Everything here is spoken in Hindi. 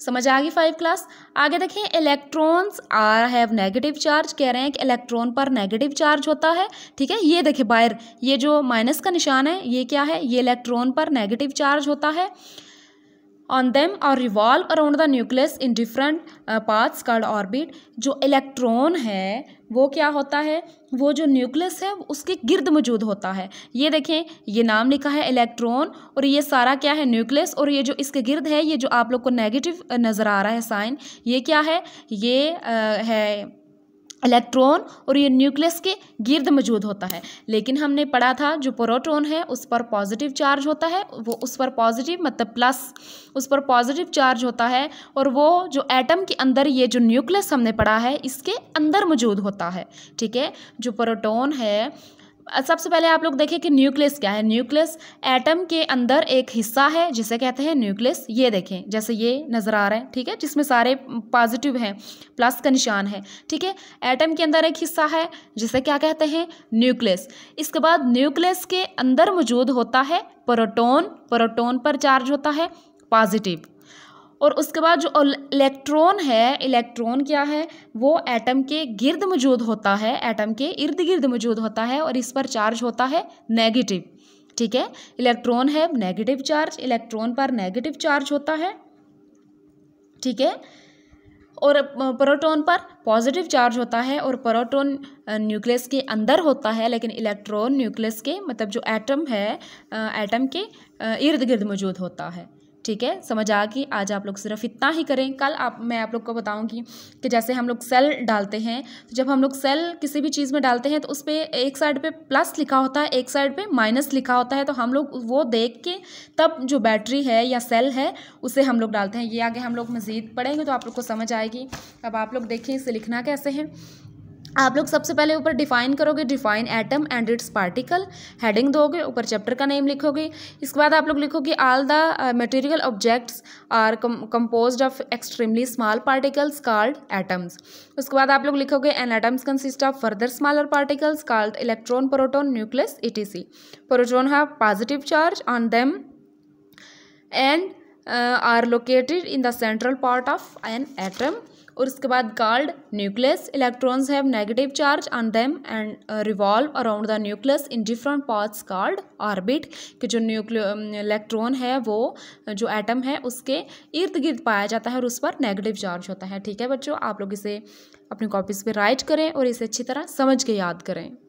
समझ आ गई फाइव क्लास आगे देखें electrons are have negative charge कह रहे हैं कि इलेक्ट्रॉन पर नेगेटिव चार्ज होता है ठीक है ये देखें बायर ये जो माइनस का निशान है ये क्या है ये इलेक्ट्रॉन पर नेगेटिव चार्ज होता है ऑन देम और revolve around the nucleus in different parts called orbit जो इलेक्ट्रॉन है वो क्या होता है वो जो न्यूक्लियस है उसके गिर्द मौजूद होता है ये देखें ये नाम लिखा है इलेक्ट्रॉन और ये सारा क्या है न्यूक्लियस और ये जो इसके गिर्द है ये जो आप लोग को नेगेटिव uh, नज़र आ रहा है साइन ये क्या है ये आ, uh, है इलेक्ट्रॉन और ये न्यूक्लियस के गिर्द मौजूद होता है लेकिन हमने पढ़ा था जो प्रोटॉन है उस पर पॉजिटिव चार्ज होता है वो उस पर पॉजिटिव मतलब प्लस उस पर पॉजिटिव चार्ज होता है और वो जो एटम के अंदर ये जो न्यूक्लियस हमने पढ़ा है इसके अंदर मौजूद होता है ठीक है जो प्रोटॉन है सबसे पहले आप लोग देखें कि न्यूक्लियस क्या है न्यूक्लियस एटम के अंदर एक हिस्सा है जिसे कहते हैं न्यूक्लियस ये देखें जैसे ये नज़र आ रहा है ठीक है जिसमें सारे पॉजिटिव हैं प्लस का निशान है ठीक है एटम के अंदर एक हिस्सा है जिसे क्या कहते हैं न्यूक्लियस इसके बाद न्यूक्लियस के अंदर मौजूद होता है प्रोटोन प्रोटोन पर चार्ज होता है पॉजिटिव और उसके बाद जो इलेक्ट्रॉन है इलेक्ट्रॉन क्या है वो एटम के गिर्द मौजूद होता है एटम के इर्द गिर्द मौजूद होता है और इस पर चार्ज होता है नेगेटिव ठीक है इलेक्ट्रॉन है नेगेटिव चार्ज इलेक्ट्रॉन पर नेगेटिव चार्ज होता है ठीक है और प्रोटॉन पर पॉजिटिव चार्ज होता है और प्रोटॉन न्यूक्लियस के अंदर होता है लेकिन इलेक्ट्रॉन न्यूक्लियस के मतलब जो एटम है एटम के इर्द गिर्द मौजूद होता है ठीक है समझ आ कि आज आप लोग सिर्फ इतना ही करें कल आप मैं आप लोग को बताऊंगी कि जैसे हम लोग सेल डालते हैं तो जब हम लोग सेल किसी भी चीज़ में डालते हैं तो उस पर एक साइड पे प्लस लिखा होता है एक साइड पे माइनस लिखा होता है तो हम लोग वो देख के तब जो बैटरी है या सेल है उसे हम लोग डालते हैं ये आगे हम लोग मज़ीद पढ़ेंगे तो आप लोग को समझ आएगी अब आप लोग देखें इसे लिखना कैसे है आप लोग सबसे पहले ऊपर डिफाइन करोगे define atom and its particle heading दोगे ऊपर चैप्टर का नेम लिखोगे इसके बाद आप लोग लिखोगे all the material objects are composed of extremely small particles called atoms उसके बाद आप लोग लिखोगे an atoms consist of further smaller particles called electron proton nucleus E T C proton have positive charge on them and are located in the central part of an atom और उसके बाद called nucleus electrons have negative charge on them and revolve around the nucleus in different parts called orbit कि जो न्यूक्लियो इलेक्ट्रॉन um, है वो जो एटम है उसके इर्द गिर्द पाया जाता है और उस पर नेगेटिव चार्ज होता है ठीक है बच्चों आप लोग इसे अपनी कॉपीज़ पर राइट करें और इसे अच्छी तरह समझ के याद करें